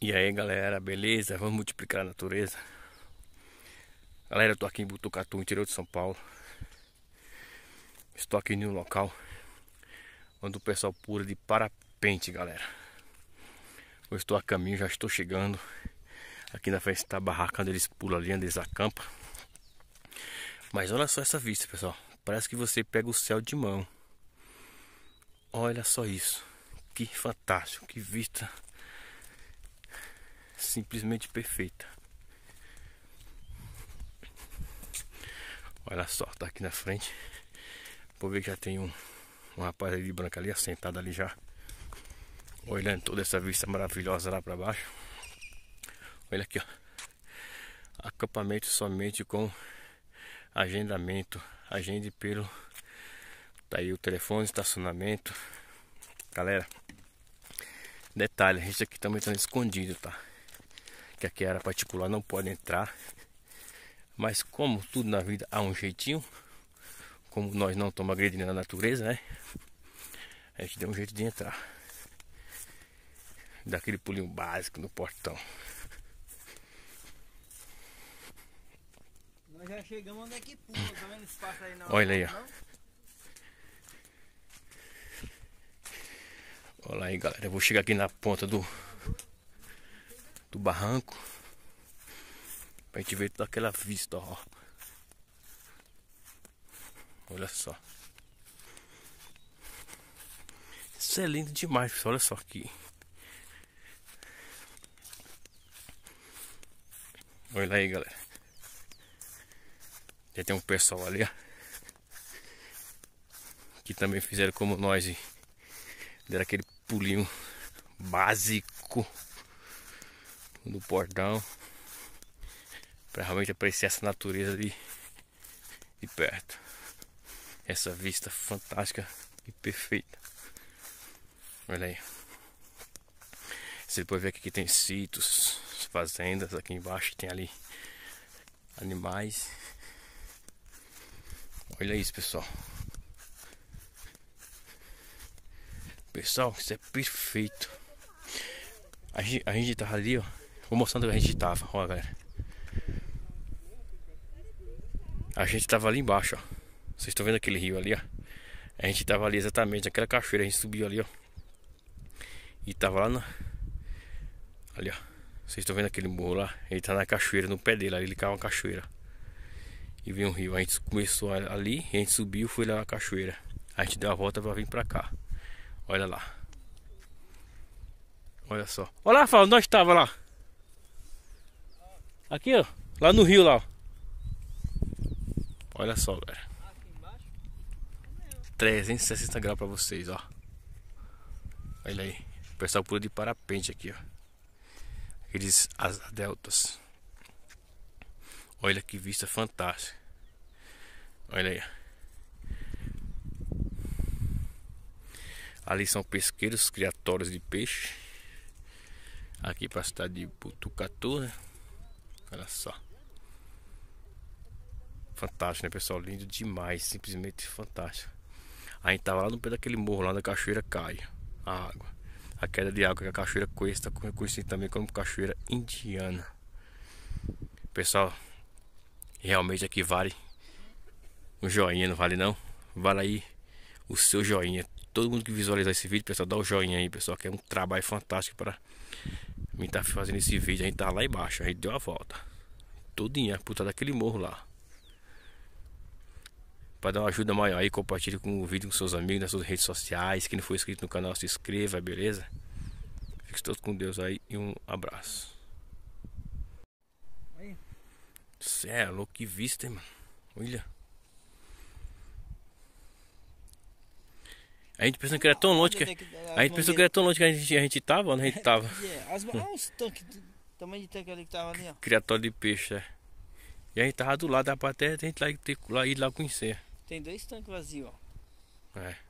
E aí galera, beleza? Vamos multiplicar a natureza Galera, eu tô aqui em Butucatu, interior de São Paulo Estou aqui em um local Onde o pessoal pula de parapente, galera Eu estou a caminho, já estou chegando Aqui na frente está a barraca onde eles pulam ali, onde eles acampam Mas olha só essa vista, pessoal Parece que você pega o céu de mão Olha só isso Que fantástico, que vista simplesmente perfeita. Olha só, tá aqui na frente. Vou ver que já tem um, um rapaz ali de branco ali, assentado ali já. Olhando toda essa vista maravilhosa lá para baixo. Olha aqui, ó. Acampamento somente com agendamento. Agende pelo. Tá aí o telefone, estacionamento. Galera, detalhe, a gente aqui também tá escondido, tá? que aqui era particular, não pode entrar. Mas como tudo na vida há um jeitinho, como nós não estamos agredindo a natureza, né? A gente deu um jeito de entrar. Daquele pulinho básico no portão. Nós já chegamos onde é que pula, tá vendo esse aí na Olha aí, ó. Olha aí galera, eu vou chegar aqui na ponta do do barranco. Pra gente ver toda aquela vista, ó. Olha só. Isso é lindo demais, pessoal. Olha só aqui. Olha aí, galera. Já tem um pessoal ali, ó. Que também fizeram como nós e deram aquele pulinho básico no portão para realmente apreciar essa natureza ali de perto essa vista fantástica e perfeita olha aí você pode ver aqui que tem sítios fazendas aqui embaixo tem ali animais olha isso pessoal pessoal isso é perfeito a gente, a gente tava ali ó Vou mostrando onde a gente tava, ó galera. A gente tava ali embaixo, ó. Vocês estão vendo aquele rio ali, ó. A gente tava ali exatamente naquela cachoeira, a gente subiu ali, ó. E tava lá na... Ali, ó. Vocês estão vendo aquele morro lá? Ele tá na cachoeira, no pé dele, ali ele caiu uma cachoeira. E veio um rio. A gente começou ali, a gente subiu, foi lá na cachoeira. A gente deu a volta pra vir pra cá. Olha lá. Olha só. Olha lá, Fábio, nós estava lá. Aqui, ó. Lá no rio, lá, ó. Olha só, galera. 360 graus pra vocês, ó. Olha aí. O pessoal pula de parapente aqui, ó. Aqueles as deltas. Olha que vista fantástica. Olha aí. Ali são pesqueiros, criatórios de peixe. Aqui para a cidade de Butucatu, né? Olha só. Fantástico, né, pessoal? Lindo demais. Simplesmente fantástico. A gente tava lá no pé daquele morro, lá da cachoeira cai a água. A queda de água que a cachoeira Coelho conhecida tá também como cachoeira indiana. Pessoal, realmente aqui vale um joinha, não vale não? Vale aí o seu joinha. Todo mundo que visualizar esse vídeo, pessoal, dá o um joinha aí, pessoal, que é um trabalho fantástico para a gente tá fazendo esse vídeo, a gente tá lá embaixo, a gente deu a volta. todinha puta daquele morro lá. Para dar uma ajuda maior aí, compartilhe com o vídeo com seus amigos nas suas redes sociais. Quem não for inscrito no canal, se inscreva, beleza? Fique todos com Deus aí e um abraço. Aí. Cê é louco, que vista, hein, mano. Olha. É ah, é a gente pensou que era tão longe que. É a gente pensou que era tão longe que a gente, a gente tava, onde a gente tava. as, olha os tanques, tamanho de tanque ali que tava ali, ó. Criatório de peixe, é. E a gente tava do lado da patera, a gente lá, lá, lá conhecer. Tem dois tanques vazios, ó. É.